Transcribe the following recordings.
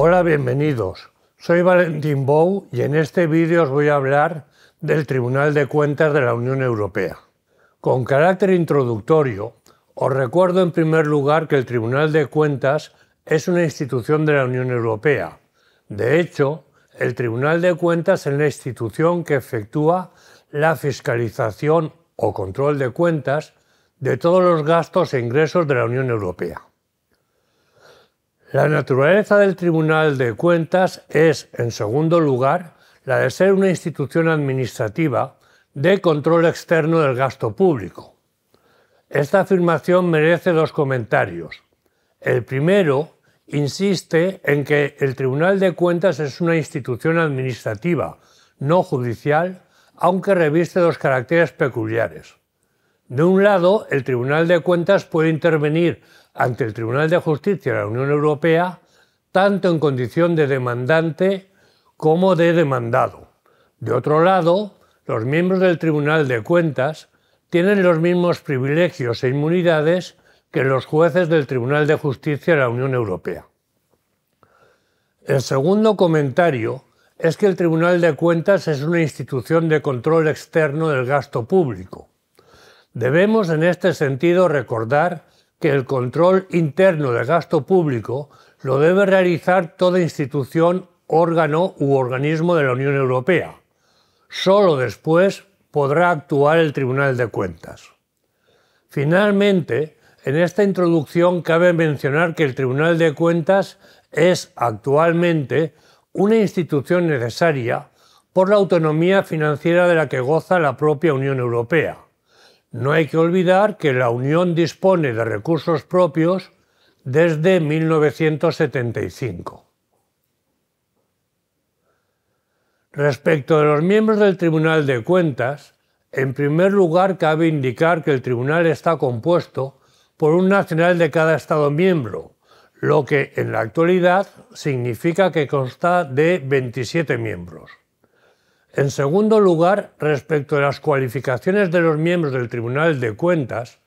Hola, bienvenidos. Soy Valentín Bou y en este vídeo os voy a hablar del Tribunal de Cuentas de la Unión Europea. Con carácter introductorio, os recuerdo en primer lugar que el Tribunal de Cuentas es una institución de la Unión Europea. De hecho, el Tribunal de Cuentas es la institución que efectúa la fiscalización o control de cuentas de todos los gastos e ingresos de la Unión Europea. La naturaleza del Tribunal de Cuentas es, en segundo lugar, la de ser una institución administrativa de control externo del gasto público. Esta afirmación merece dos comentarios. El primero insiste en que el Tribunal de Cuentas es una institución administrativa, no judicial, aunque reviste dos caracteres peculiares. De un lado, el Tribunal de Cuentas puede intervenir ante el Tribunal de Justicia de la Unión Europea, tanto en condición de demandante como de demandado. De otro lado, los miembros del Tribunal de Cuentas tienen los mismos privilegios e inmunidades que los jueces del Tribunal de Justicia de la Unión Europea. El segundo comentario es que el Tribunal de Cuentas es una institución de control externo del gasto público. Debemos en este sentido recordar que el control interno del gasto público lo debe realizar toda institución, órgano u organismo de la Unión Europea. Solo después podrá actuar el Tribunal de Cuentas. Finalmente, en esta introducción cabe mencionar que el Tribunal de Cuentas es actualmente una institución necesaria por la autonomía financiera de la que goza la propia Unión Europea. No hay que olvidar que la Unión dispone de recursos propios desde 1975. Respecto de los miembros del Tribunal de Cuentas, en primer lugar cabe indicar que el Tribunal está compuesto por un nacional de cada Estado miembro, lo que en la actualidad significa que consta de 27 miembros. En segundo lugar, respecto a las cualificaciones de los miembros del Tribunal de Cuentas,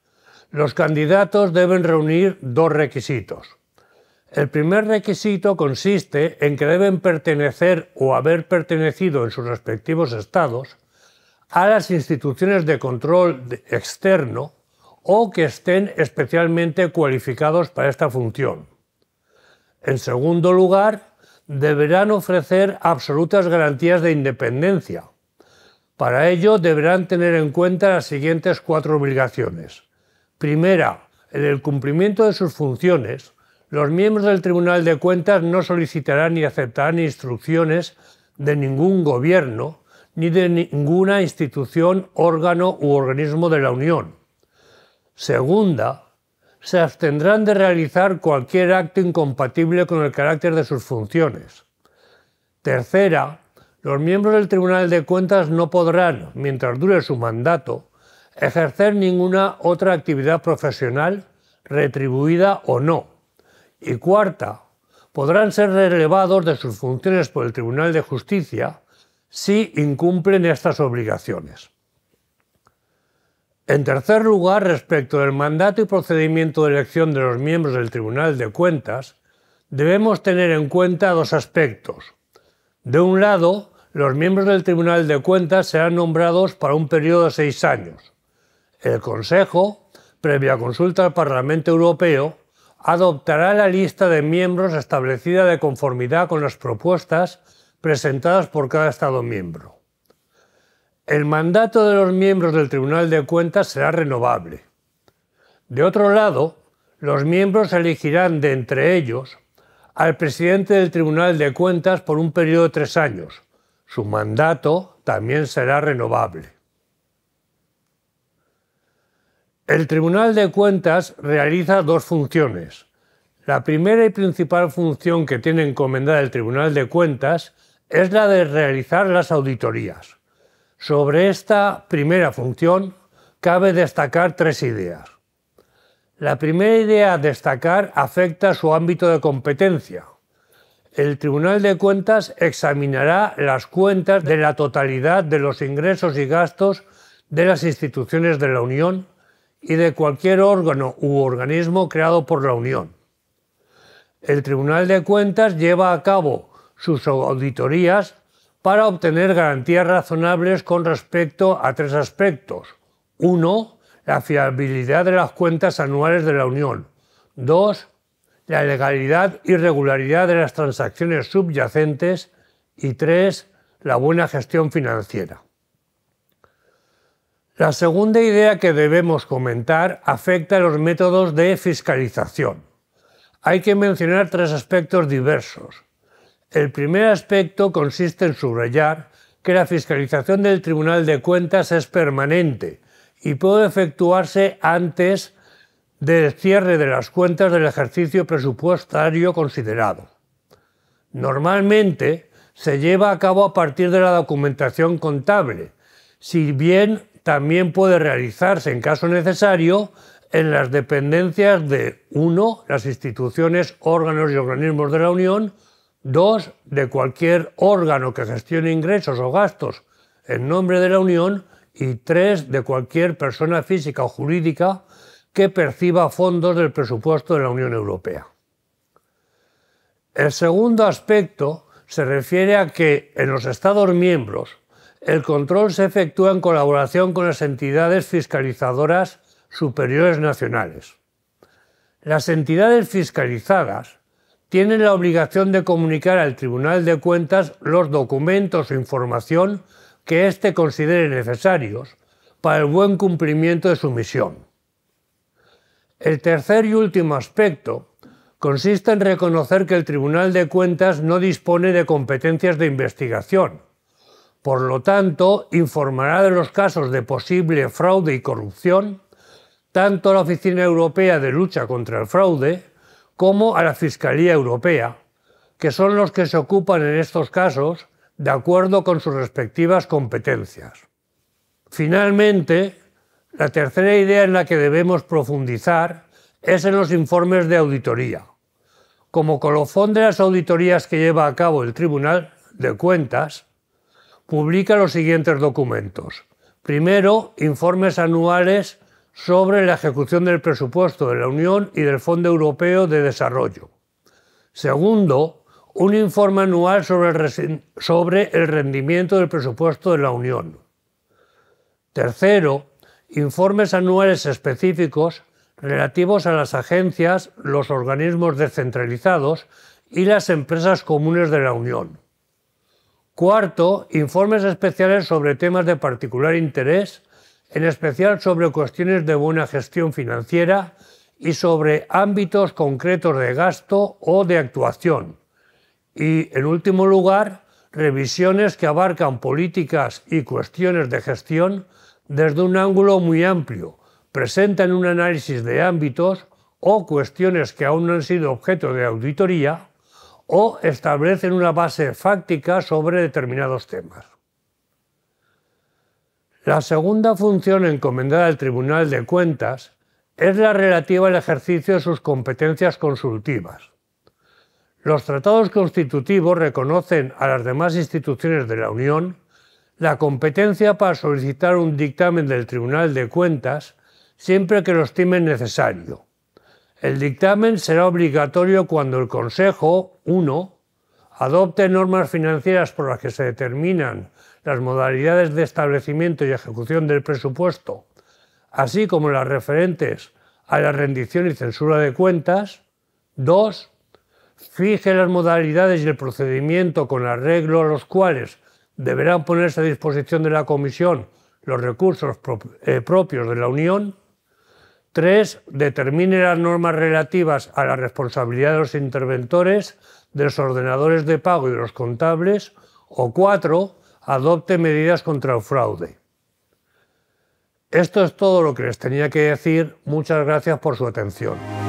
los candidatos deben reunir dos requisitos. El primer requisito consiste en que deben pertenecer o haber pertenecido en sus respectivos estados a las instituciones de control externo o que estén especialmente cualificados para esta función. En segundo lugar, deberán ofrecer absolutas garantías de independencia. Para ello deberán tener en cuenta las siguientes cuatro obligaciones. Primera, en el cumplimiento de sus funciones, los miembros del Tribunal de Cuentas no solicitarán ni aceptarán instrucciones de ningún gobierno ni de ninguna institución, órgano u organismo de la Unión. Segunda, se abstendrán de realizar cualquier acto incompatible con el carácter de sus funciones. Tercera, los miembros del Tribunal de Cuentas no podrán, mientras dure su mandato, ejercer ninguna otra actividad profesional, retribuida o no. Y cuarta, podrán ser relevados de sus funciones por el Tribunal de Justicia si incumplen estas obligaciones. En tercer lugar, respecto del mandato y procedimiento de elección de los miembros del Tribunal de Cuentas, debemos tener en cuenta dos aspectos. De un lado, los miembros del Tribunal de Cuentas serán nombrados para un periodo de seis años. El Consejo, previa consulta al Parlamento Europeo, adoptará la lista de miembros establecida de conformidad con las propuestas presentadas por cada Estado miembro. El mandato de los miembros del Tribunal de Cuentas será renovable. De otro lado, los miembros elegirán de entre ellos al presidente del Tribunal de Cuentas por un periodo de tres años. Su mandato también será renovable. El Tribunal de Cuentas realiza dos funciones. La primera y principal función que tiene encomendada el Tribunal de Cuentas es la de realizar las auditorías. Sobre esta primera función cabe destacar tres ideas. La primera idea a destacar afecta su ámbito de competencia. El Tribunal de Cuentas examinará las cuentas de la totalidad de los ingresos y gastos de las instituciones de la Unión y de cualquier órgano u organismo creado por la Unión. El Tribunal de Cuentas lleva a cabo sus auditorías para obtener garantías razonables con respecto a tres aspectos. Uno, la fiabilidad de las cuentas anuales de la Unión. Dos, la legalidad y regularidad de las transacciones subyacentes. Y tres, la buena gestión financiera. La segunda idea que debemos comentar afecta a los métodos de fiscalización. Hay que mencionar tres aspectos diversos. El primer aspecto consiste en subrayar que la fiscalización del Tribunal de Cuentas es permanente y puede efectuarse antes del cierre de las cuentas del ejercicio presupuestario considerado. Normalmente se lleva a cabo a partir de la documentación contable, si bien también puede realizarse en caso necesario en las dependencias de 1. las instituciones, órganos y organismos de la Unión, Dos, de cualquier órgano que gestione ingresos o gastos en nombre de la Unión. Y tres, de cualquier persona física o jurídica que perciba fondos del presupuesto de la Unión Europea. El segundo aspecto se refiere a que en los Estados miembros el control se efectúa en colaboración con las entidades fiscalizadoras superiores nacionales. Las entidades fiscalizadas tienen la obligación de comunicar al Tribunal de Cuentas los documentos o e información que éste considere necesarios para el buen cumplimiento de su misión. El tercer y último aspecto consiste en reconocer que el Tribunal de Cuentas no dispone de competencias de investigación. Por lo tanto, informará de los casos de posible fraude y corrupción tanto la Oficina Europea de Lucha contra el Fraude, como a la Fiscalía Europea, que son los que se ocupan en estos casos de acuerdo con sus respectivas competencias. Finalmente, la tercera idea en la que debemos profundizar es en los informes de auditoría. Como colofón de las auditorías que lleva a cabo el Tribunal de Cuentas, publica los siguientes documentos. Primero, informes anuales sobre la ejecución del presupuesto de la Unión y del Fondo Europeo de Desarrollo. Segundo, un informe anual sobre el, rendimiento del presupuesto de la Unión. Tercero, informes anuales específicos relativos a las agencias, los organismos descentralizados y las empresas comunes de la Unión. Cuarto, informes especiales sobre temas de particular interés, en especial sobre cuestiones de buena gestión financiera y sobre ámbitos concretos de gasto o de actuación. Y, en último lugar, revisiones que abarcan políticas y cuestiones de gestión desde un ángulo muy amplio, presentan un análisis de ámbitos o cuestiones que aún no han sido objeto de auditoría o establecen una base fáctica sobre determinados temas. La segunda función encomendada al Tribunal de Cuentas es la relativa al ejercicio de sus competencias consultivas. Los tratados constitutivos reconocen a las demás instituciones de la Unión la competencia para solicitar un dictamen del Tribunal de Cuentas siempre que lo estimen necesario. El dictamen será obligatorio cuando el Consejo, 1, adopte normas financieras por las que se determinan las modalidades de establecimiento y ejecución del presupuesto, así como las referentes a la rendición y censura de cuentas. 2. Fije las modalidades y el procedimiento con arreglo a los cuales deberán ponerse a disposición de la Comisión los recursos eh, propios de la Unión. 3. Determine las normas relativas a la responsabilidad de los interventores, de los ordenadores de pago y de los contables. O 4 adopte medidas contra el fraude. Esto es todo lo que les tenía que decir. Muchas gracias por su atención.